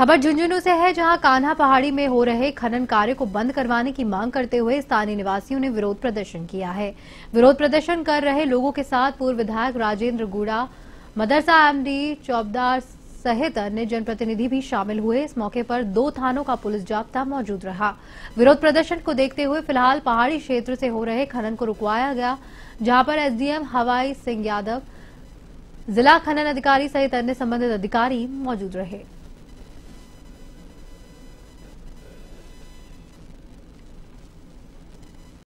खबर झुंझुनू से है जहां कान्हा पहाड़ी में हो रहे खनन कार्य को बंद करवाने की मांग करते हुए स्थानीय निवासियों ने विरोध प्रदर्शन किया है विरोध प्रदर्शन कर रहे लोगों के साथ पूर्व विधायक राजेंद्र गुड़ा मदरसा एमडी चौबदार सहित अन्य जनप्रतिनिधि भी शामिल हुए इस मौके पर दो थानों का पुलिस जाब्ता मौजूद रहा विरोध प्रदर्शन को देखते हुए फिलहाल पहाड़ी क्षेत्र से हो रहे खनन को रुकवाया गया जहां पर एसडीएम हवाई सिंह यादव जिला खनन अधिकारी सहित अन्य संबंधित अधिकारी मौजूद रहे